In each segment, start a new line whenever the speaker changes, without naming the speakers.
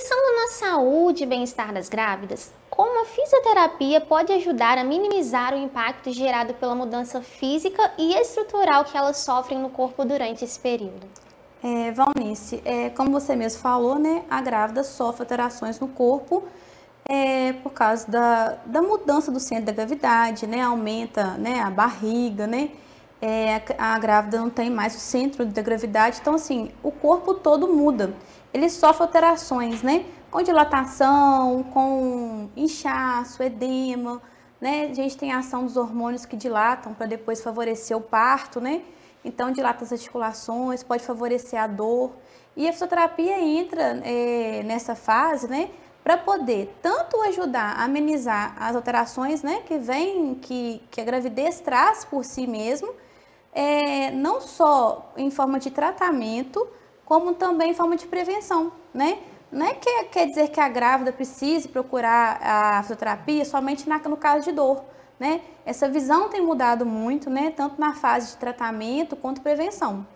Pensando na saúde e bem-estar das grávidas, como a fisioterapia pode ajudar a minimizar o impacto gerado pela mudança física e estrutural que elas sofrem no
corpo durante esse período? É, Valnice, é, como você mesmo falou, né, a grávida sofre alterações no corpo é, por causa da, da mudança do centro da gravidade, né, aumenta né, a barriga, né, é, a grávida não tem mais o centro da gravidade. Então, assim, o corpo todo muda. Ele sofre alterações, né? Com dilatação, com inchaço, edema, né? A gente tem a ação dos hormônios que dilatam para depois favorecer o parto, né? Então, dilata as articulações, pode favorecer a dor. E a fisioterapia entra é, nessa fase, né? para poder tanto ajudar a amenizar as alterações né, que vem, que, que a gravidez traz por si mesmo, é, não só em forma de tratamento, como também em forma de prevenção, né? Não é que quer dizer que a grávida precise procurar a fisioterapia somente na, no caso de dor, né? Essa visão tem mudado muito, né? Tanto na fase de tratamento quanto prevenção.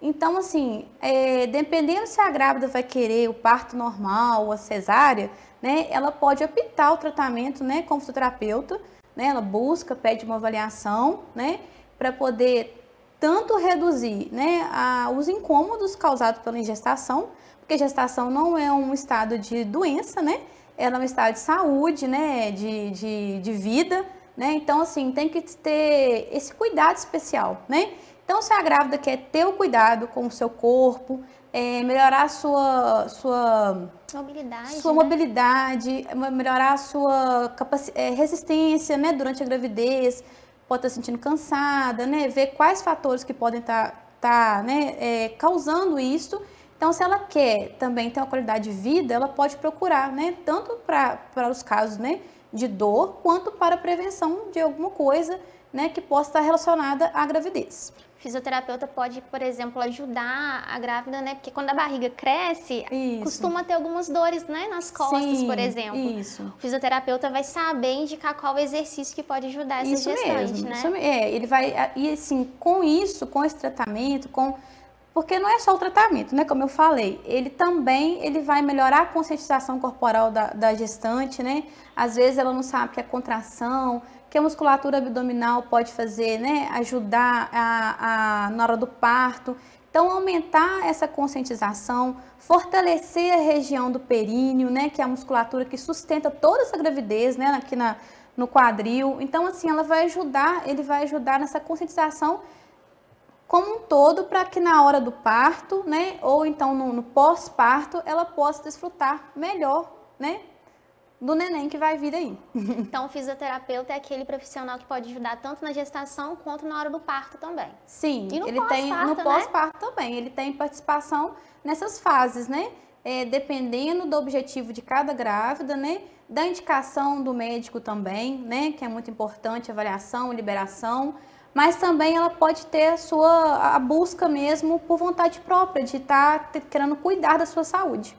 Então, assim, é, dependendo se a grávida vai querer o parto normal ou a cesárea, né? Ela pode optar o tratamento, né? Com fisioterapeuta, né? Ela busca, pede uma avaliação, né? Para poder tanto reduzir né, a, os incômodos causados pela ingestação, porque gestação não é um estado de doença, né? Ela é um estado de saúde, né? De, de, de vida, né? Então, assim, tem que ter esse cuidado especial, né? Então, se a grávida quer ter o cuidado com o seu corpo, é, melhorar a sua, sua mobilidade, sua né? mobilidade melhorar a sua é, resistência né, durante a gravidez, pode estar sentindo cansada, né? Ver quais fatores que podem estar, tá, estar tá, né, é, causando isso. Então, se ela quer também ter uma qualidade de vida, ela pode procurar, né? Tanto para os casos né, de dor, quanto para a prevenção de alguma coisa né, que possa estar relacionada à gravidez. O fisioterapeuta pode,
por exemplo, ajudar a grávida, né? Porque quando a barriga cresce, isso. costuma ter algumas dores, né, nas costas, Sim, por exemplo. Isso. O fisioterapeuta vai saber indicar qual exercício que pode ajudar essa isso gestante, mesmo, né? Isso
mesmo. É, ele vai e assim, com isso, com esse tratamento, com porque não é só o tratamento, né? Como eu falei, ele também ele vai melhorar a conscientização corporal da, da gestante, né? Às vezes ela não sabe que é contração, que a musculatura abdominal pode fazer, né? Ajudar a, a, na hora do parto. Então, aumentar essa conscientização, fortalecer a região do períneo, né? Que é a musculatura que sustenta toda essa gravidez, né? Aqui na, no quadril. Então, assim, ela vai ajudar, ele vai ajudar nessa conscientização como um todo para que na hora do parto, né, ou então no, no pós-parto, ela possa desfrutar melhor, né, do neném que vai vir aí. Então, o fisioterapeuta é aquele profissional que pode ajudar tanto na gestação quanto na hora do parto também. Sim, ele tem no pós-parto né? também, ele tem participação nessas fases, né? É, dependendo do objetivo de cada grávida, né? Da indicação do médico também, né? Que é muito importante avaliação, liberação mas também ela pode ter a sua a busca mesmo por vontade própria de estar tá querendo cuidar da sua saúde.